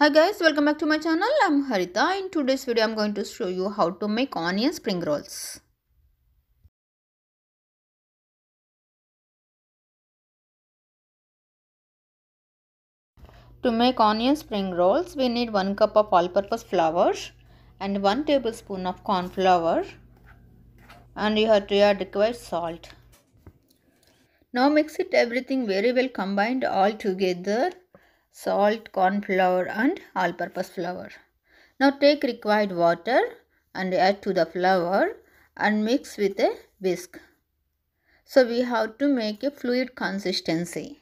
hi guys welcome back to my channel i'm harita in today's video i'm going to show you how to make onion spring rolls to make onion spring rolls we need 1 cup of all-purpose flour and 1 tablespoon of corn flour and you have to add required salt now mix it everything very well combined all together salt, corn flour and all-purpose flour. Now take required water and add to the flour and mix with a whisk. So we have to make a fluid consistency.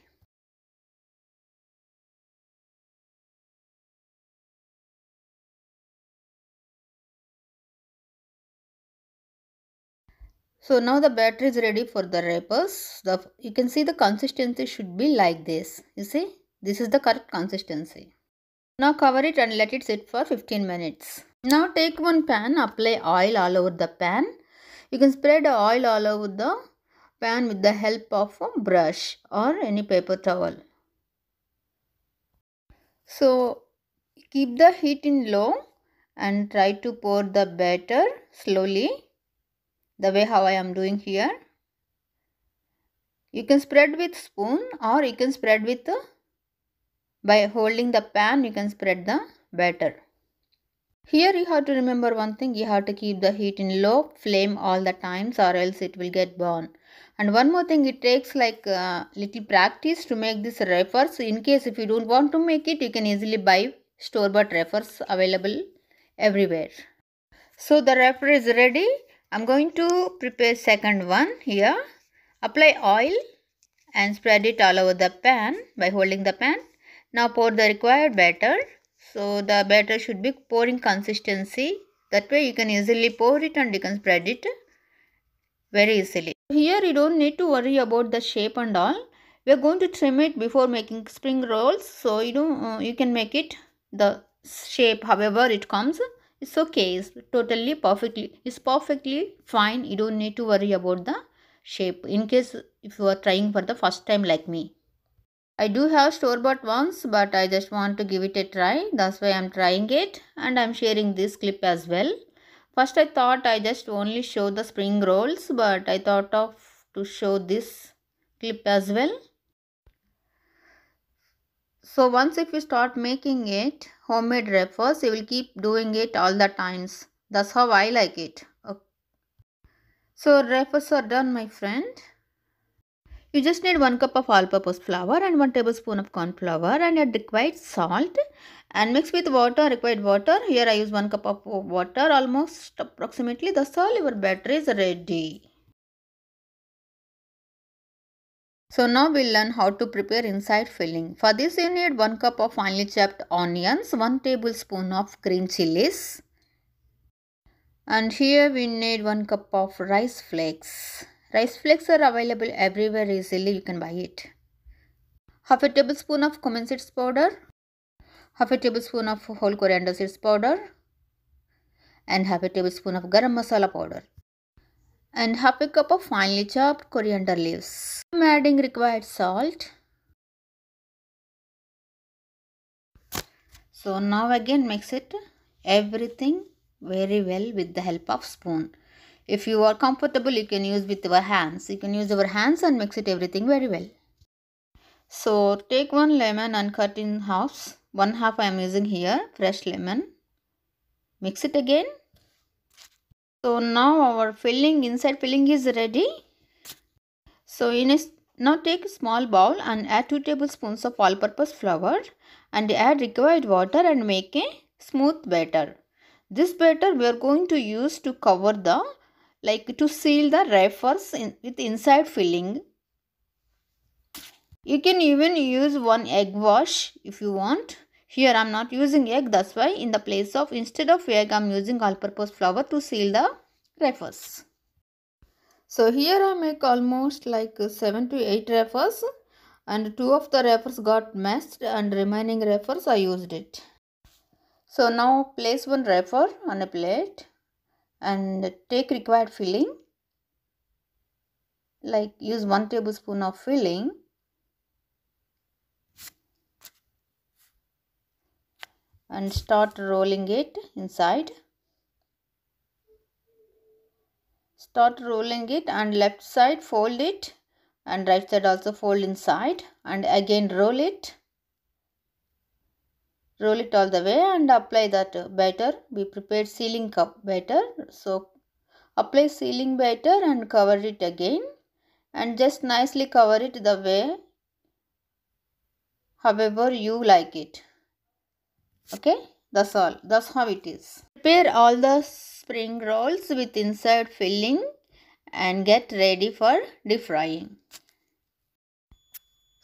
So now the batter is ready for the wrappers. The, you can see the consistency should be like this. You see? This is the correct consistency. Now cover it and let it sit for 15 minutes. Now take one pan, apply oil all over the pan. You can spread oil all over the pan with the help of a brush or any paper towel. So keep the heat in low and try to pour the batter slowly the way how I am doing here. You can spread with spoon or you can spread with by holding the pan, you can spread the batter. Here you have to remember one thing, you have to keep the heat in low flame all the times or else it will get burned. And one more thing, it takes like uh, little practice to make this wrappers. In case if you don't want to make it, you can easily buy store-bought wrappers available everywhere. So the wrapper is ready. I'm going to prepare second one here. Apply oil and spread it all over the pan by holding the pan now pour the required batter. So the batter should be pouring consistency. That way you can easily pour it and you can spread it very easily. Here you don't need to worry about the shape and all. We are going to trim it before making spring rolls. So you know uh, you can make it the shape however it comes. It's okay. It's totally perfectly. It's perfectly fine. You don't need to worry about the shape in case if you are trying for the first time like me. I do have store bought ones but I just want to give it a try. That's why I'm trying it and I'm sharing this clip as well. First I thought I just only show the spring rolls but I thought of to show this clip as well. So once if you start making it homemade wrappers you will keep doing it all the times. That's how I like it. Okay. So wrappers are done my friend. You just need 1 cup of all-purpose flour and 1 tablespoon of corn flour and it required salt and mix with water, required water. Here I use 1 cup of water almost approximately. That's all your batter is ready. So now we'll learn how to prepare inside filling. For this you need 1 cup of finely chopped onions, 1 tablespoon of green chilies and here we need 1 cup of rice flakes. Rice flakes are available everywhere easily, you can buy it. Half a tablespoon of cumin seeds powder, half a tablespoon of whole coriander seeds powder, and half a tablespoon of garam masala powder and half a cup of finely chopped coriander leaves. I'm adding required salt. So now again mix it everything very well with the help of spoon. If you are comfortable, you can use with your hands. You can use your hands and mix it everything very well. So take one lemon and cut in halves. One half I am using here, fresh lemon. Mix it again. So now our filling, inside filling is ready. So in a, now take a small bowl and add 2 tablespoons of all-purpose flour and add required water and make a smooth batter. This batter we are going to use to cover the like to seal the wrappers in, with inside filling. You can even use one egg wash if you want. Here I am not using egg that's why in the place of instead of egg I am using all purpose flour to seal the wrappers. So here I make almost like 7 to 8 wrappers and 2 of the wrappers got mashed and remaining wrappers I used it. So now place one wrapper on a plate and take required filling like use 1 tablespoon of filling and start rolling it inside start rolling it and left side fold it and right side also fold inside and again roll it roll it all the way and apply that batter we prepared sealing cup batter so apply sealing batter and cover it again and just nicely cover it the way however you like it okay that's all that's how it is prepare all the spring rolls with inside filling and get ready for deep frying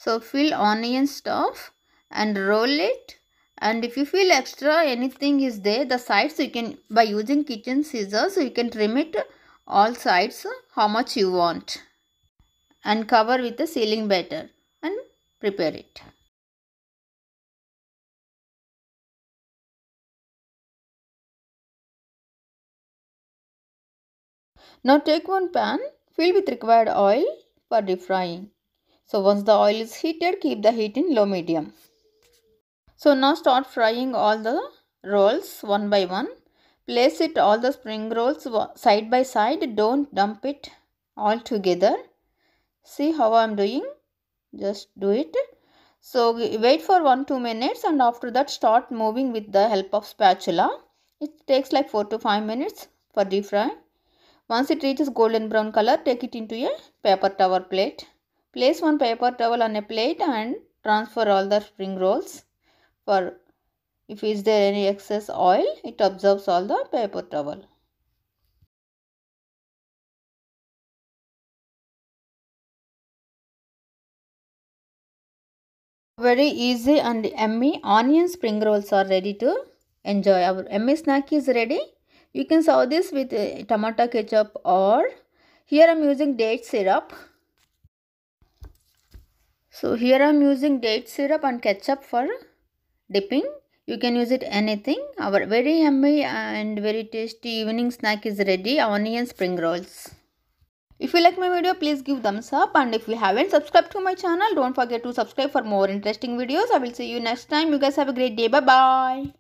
so fill onion stuff and roll it and if you feel extra anything is there the sides you can by using kitchen scissors you can trim it all sides how much you want and cover with the sealing batter and prepare it. Now take one pan, fill with required oil for deep frying. So once the oil is heated, keep the heat in low medium. So now start frying all the rolls one by one. Place it all the spring rolls side by side. Don't dump it all together. See how I am doing? Just do it. So wait for 1-2 minutes and after that start moving with the help of spatula. It takes like 4 to 5 minutes for deep fry. Once it reaches golden brown color, take it into a paper towel plate. Place one paper towel on a plate and transfer all the spring rolls for if is there any excess oil it absorbs all the paper towel very easy and yummy onion spring rolls are ready to enjoy our yummy snack is ready you can serve this with uh, tomato ketchup or here i'm using date syrup so here i'm using date syrup and ketchup for dipping you can use it anything our very yummy and very tasty evening snack is ready onion spring rolls if you like my video please give thumbs up and if you haven't subscribed to my channel don't forget to subscribe for more interesting videos i will see you next time you guys have a great day bye bye